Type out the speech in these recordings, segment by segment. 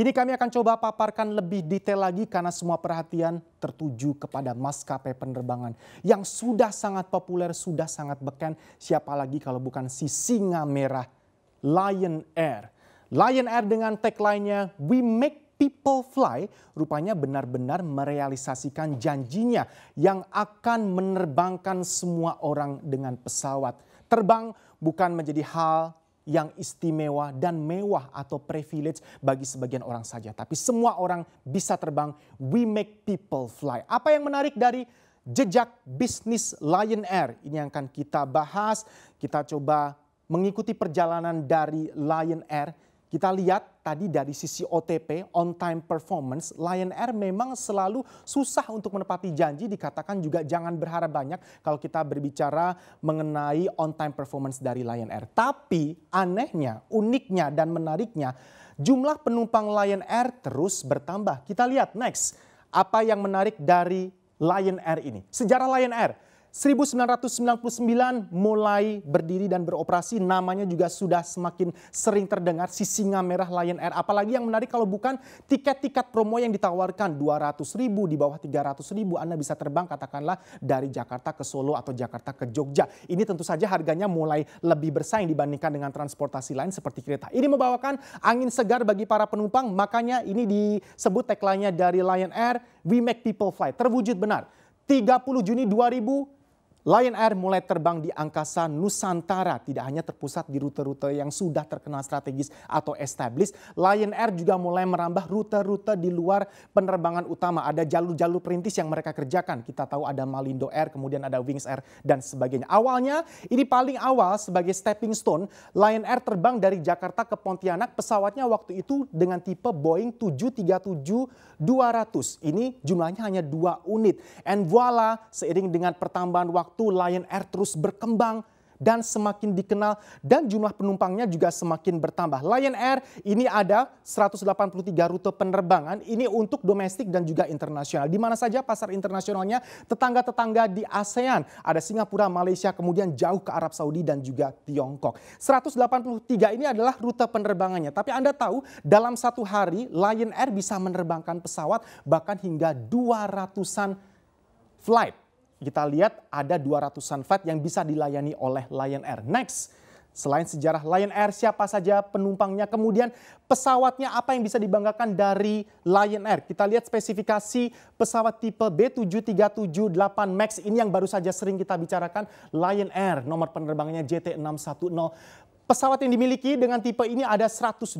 Kini kami akan coba paparkan lebih detail lagi karena semua perhatian tertuju kepada maskapai penerbangan yang sudah sangat populer, sudah sangat beken. Siapa lagi kalau bukan si singa merah Lion Air. Lion Air dengan tagline-nya We Make People Fly rupanya benar-benar merealisasikan janjinya yang akan menerbangkan semua orang dengan pesawat. Terbang bukan menjadi hal yang istimewa dan mewah atau privilege bagi sebagian orang saja. Tapi semua orang bisa terbang. We make people fly. Apa yang menarik dari jejak bisnis Lion Air? Ini yang akan kita bahas. Kita coba mengikuti perjalanan dari Lion Air kita lihat tadi dari sisi OTP, on time performance, Lion Air memang selalu susah untuk menepati janji. Dikatakan juga jangan berharap banyak kalau kita berbicara mengenai on time performance dari Lion Air. Tapi anehnya, uniknya dan menariknya jumlah penumpang Lion Air terus bertambah. Kita lihat next apa yang menarik dari Lion Air ini. Sejarah Lion Air 1999 mulai berdiri dan beroperasi, namanya juga sudah semakin sering terdengar si singa merah Lion Air. Apalagi yang menarik kalau bukan tiket-tiket promo yang ditawarkan 200 ribu, di bawah 300 ribu Anda bisa terbang katakanlah dari Jakarta ke Solo atau Jakarta ke Jogja. Ini tentu saja harganya mulai lebih bersaing dibandingkan dengan transportasi lain seperti kereta. Ini membawakan angin segar bagi para penumpang, makanya ini disebut tagline dari Lion Air, We Make People Fly. Terwujud benar. 30 Juni 2000 Lion Air mulai terbang di angkasa Nusantara, tidak hanya terpusat di rute-rute yang sudah terkenal strategis atau established. Lion Air juga mulai merambah rute-rute di luar penerbangan utama. Ada jalur-jalur perintis yang mereka kerjakan. Kita tahu ada Malindo Air, kemudian ada Wings Air dan sebagainya. Awalnya ini paling awal sebagai stepping stone, Lion Air terbang dari Jakarta ke Pontianak. Pesawatnya waktu itu dengan tipe Boeing 737-200. Ini jumlahnya hanya dua unit. And voila, seiring dengan pertambahan waktu waktu Lion Air terus berkembang dan semakin dikenal dan jumlah penumpangnya juga semakin bertambah. Lion Air ini ada 183 rute penerbangan, ini untuk domestik dan juga internasional. Di mana saja pasar internasionalnya tetangga-tetangga di ASEAN, ada Singapura, Malaysia, kemudian jauh ke Arab Saudi dan juga Tiongkok. 183 ini adalah rute penerbangannya, tapi Anda tahu dalam satu hari Lion Air bisa menerbangkan pesawat bahkan hingga 200-an flight kita lihat ada 200-an flight yang bisa dilayani oleh Lion Air. Next, selain sejarah Lion Air, siapa saja penumpangnya? Kemudian pesawatnya apa yang bisa dibanggakan dari Lion Air? Kita lihat spesifikasi pesawat tipe b 737 8 MAX ini yang baru saja sering kita bicarakan. Lion Air, nomor penerbangannya JT610. Pesawat yang dimiliki dengan tipe ini ada 112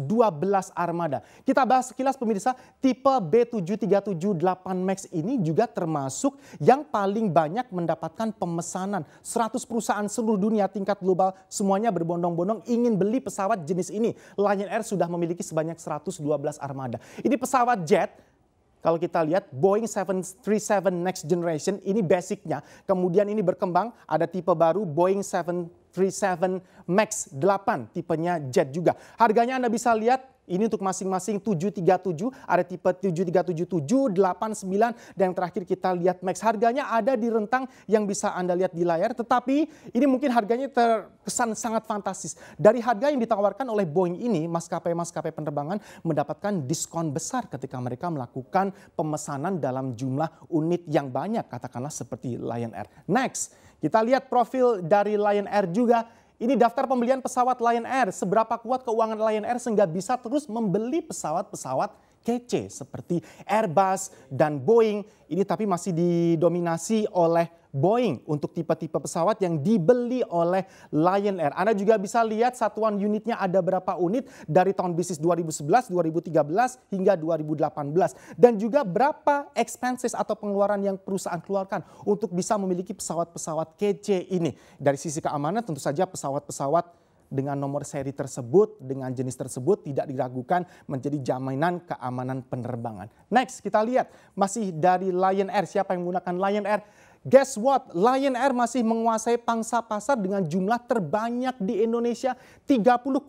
armada. Kita bahas sekilas pemirsa, tipe b 737 8 Max ini juga termasuk yang paling banyak mendapatkan pemesanan. 100 perusahaan seluruh dunia tingkat global semuanya berbondong-bondong ingin beli pesawat jenis ini. Lion Air sudah memiliki sebanyak 112 armada. Ini pesawat jet kalau kita lihat Boeing 737 Next Generation ini basicnya, kemudian ini berkembang ada tipe baru Boeing 7 737 MAX 8, tipenya jet juga. Harganya Anda bisa lihat ini untuk masing-masing 737, ada tipe 7377, 89 dan yang terakhir kita lihat max harganya ada di rentang yang bisa Anda lihat di layar tetapi ini mungkin harganya terkesan sangat fantastis. Dari harga yang ditawarkan oleh Boeing ini maskapai-maskapai penerbangan mendapatkan diskon besar ketika mereka melakukan pemesanan dalam jumlah unit yang banyak katakanlah seperti Lion Air. Next, kita lihat profil dari Lion Air juga ini daftar pembelian pesawat Lion Air. Seberapa kuat keuangan Lion Air sehingga bisa terus membeli pesawat-pesawat kece seperti Airbus dan Boeing. Ini tapi masih didominasi oleh Boeing untuk tipe-tipe pesawat yang dibeli oleh Lion Air. Anda juga bisa lihat satuan unitnya ada berapa unit dari tahun bisnis 2011, 2013 hingga 2018 dan juga berapa expenses atau pengeluaran yang perusahaan keluarkan untuk bisa memiliki pesawat-pesawat kece ini. Dari sisi keamanan tentu saja pesawat-pesawat dengan nomor seri tersebut, dengan jenis tersebut tidak diragukan menjadi jaminan keamanan penerbangan. Next, kita lihat masih dari Lion Air. Siapa yang menggunakan Lion Air? Guess what? Lion Air masih menguasai pangsa pasar dengan jumlah terbanyak di Indonesia 30,5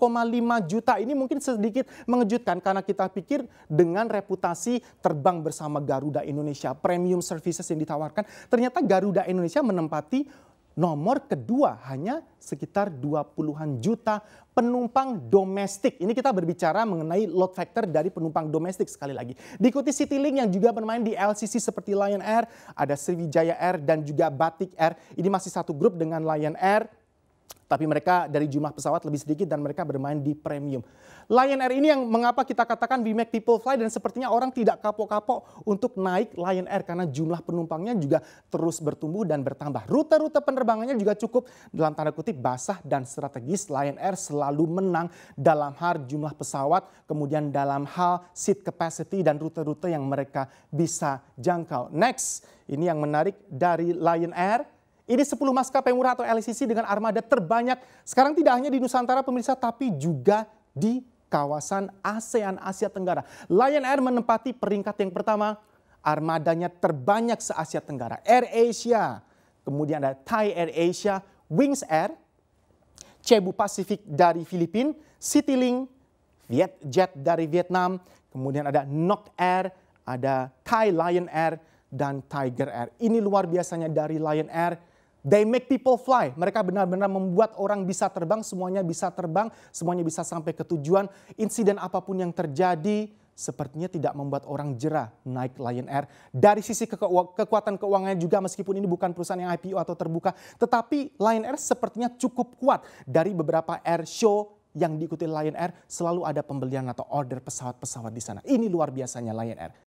juta. Ini mungkin sedikit mengejutkan karena kita pikir dengan reputasi terbang bersama Garuda Indonesia, premium services yang ditawarkan, ternyata Garuda Indonesia menempati Nomor kedua hanya sekitar 20-an juta penumpang domestik. Ini kita berbicara mengenai load factor dari penumpang domestik sekali lagi. Diikuti Citylink yang juga bermain di LCC seperti Lion Air, ada Sriwijaya Air dan juga Batik Air. Ini masih satu grup dengan Lion Air, tapi mereka dari jumlah pesawat lebih sedikit dan mereka bermain di premium. Lion Air ini yang mengapa kita katakan we make people fly dan sepertinya orang tidak kapok-kapok untuk naik Lion Air karena jumlah penumpangnya juga terus bertumbuh dan bertambah. Rute-rute penerbangannya juga cukup dalam tanda kutip basah dan strategis. Lion Air selalu menang dalam hal jumlah pesawat, kemudian dalam hal seat capacity dan rute-rute yang mereka bisa jangkau. Next, ini yang menarik dari Lion Air ini 10 maskapai murah atau LCC dengan armada terbanyak. Sekarang tidak hanya di Nusantara pemirsa tapi juga di kawasan ASEAN Asia Tenggara. Lion Air menempati peringkat yang pertama, armadanya terbanyak se-Asia Tenggara. Air Asia, kemudian ada Thai Air Asia, Wings Air, Cebu Pacific dari Filipina, Citylink, Vietjet dari Vietnam, kemudian ada Nok Air, ada Thai Lion Air, dan Tiger Air. Ini luar biasanya dari Lion Air They make people fly. Mereka benar-benar membuat orang bisa terbang, semuanya bisa terbang, semuanya bisa sampai ke tujuan. Insiden apapun yang terjadi sepertinya tidak membuat orang jerah naik Lion Air. Dari sisi ke kekuatan keuangannya juga meskipun ini bukan perusahaan yang IPO atau terbuka, tetapi Lion Air sepertinya cukup kuat dari beberapa air show yang diikuti Lion Air selalu ada pembelian atau order pesawat-pesawat di sana. Ini luar biasanya Lion Air.